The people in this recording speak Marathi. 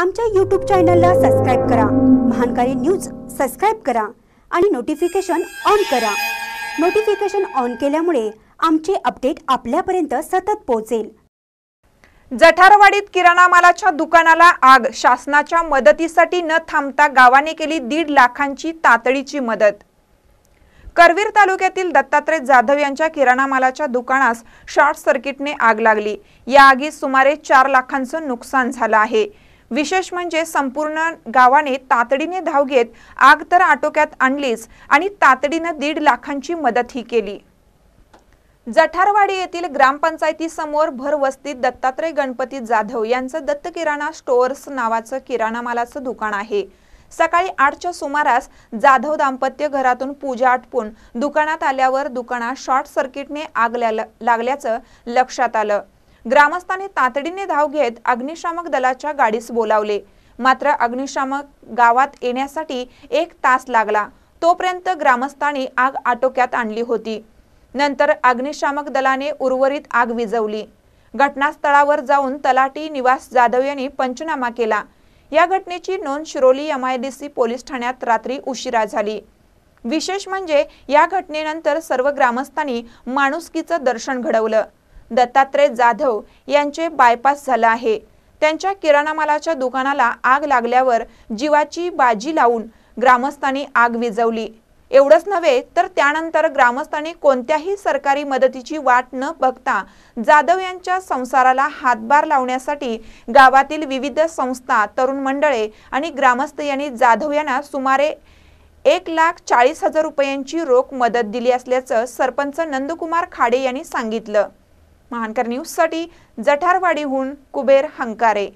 आमच्या यूट्यूब चॅनलला सबस्क्राईब करा महानकारी न्यूज सबस्क्राईब करा आणि नोटिफिकेशन ऑन करा नोटिफिकेशन ऑन केल्यामुळे आमचे अपडेट आपल्यापर्यंत सतत पोहोचेल जठारवाडीत किराणा मालाच्या दुकानाला आग शासनाच्या मदतीसाठी न थांबता गावाने केली दीड लाखांची तातडीची मदत करवीर तालुक्यातील दत्तात्रय जाधव यांच्या किराणा मालाच्या दुकानास शॉर्ट सर्किटने आग लागली या आगीत सुमारे चार लाखांचं नुकसान झालं आहे विशेष म्हणजे संपूर्ण गावाने तातडीने धाव घेत आग तर आटोक्यात आणलीच आणि तातडीनं दीड लाखांची मदतही केली जठारवाडी येथील ग्रामपंचायतीसमोर भर वस्तीत दत्तात्रय गणपती जाधव यांचं दत्त किराणा स्टोअर्स नावाचं किराणा मालाचं दुकान आहे सकाळी आठच्या सुमारास जाधव दाम्पत्य घरातून पूजा आटपून दुकानात आल्यावर दुकानात शॉर्ट सर्किटने आग लागल्याचं लक्षात आलं ग्रामस्थांनी तातडीने धाव घेत अग्निशामक दलाच्या गाडीस बोलावले मात्र अग्निशामक गावात येण्यासाठी एक तास लागला तोपर्यंत ग्रामस्थांनी आग आटोक्यात आणली होती नंतर अग्निशामक दलाने उर्वरित आग विझवली घटनास्थळावर जाऊन तलाटी निवास जाधव यांनी पंचनामा केला या घटनेची नोंद Shiroli M I D police ठाण्यात रात्री उशिरा झाली विशेष म्हणजे या घटनेनंतर सर्व ग्रामस्थांनी माणुसकीचं दर्शन घडवलं दत्तात्रय जाधव यांचे बायपास झालं आहे त्यांच्या किराणा मालाच्या दुकानाला आग लागल्यावर जीवाची बाजी लावून ग्रामस्थांनी आग विजवली एवढंच नव्हे तर त्यानंतर ग्रामस्थांनी कोणत्याही सरकारी मदतीची वाट न बघता जाधव यांच्या संसाराला हातभार लावण्यासाठी गावातील विविध संस्था तरुण मंडळे आणि ग्रामस्थ यांनी जाधव यांना सुमारे एक लाख चाळीस हजार रुपयांची रोख मदत दिली असल्याचं सरपंच नंदकुमार खाडे यांनी सांगितलं महानकर न्यूजसाठी जठारवाडीहून कुबेर हंकारे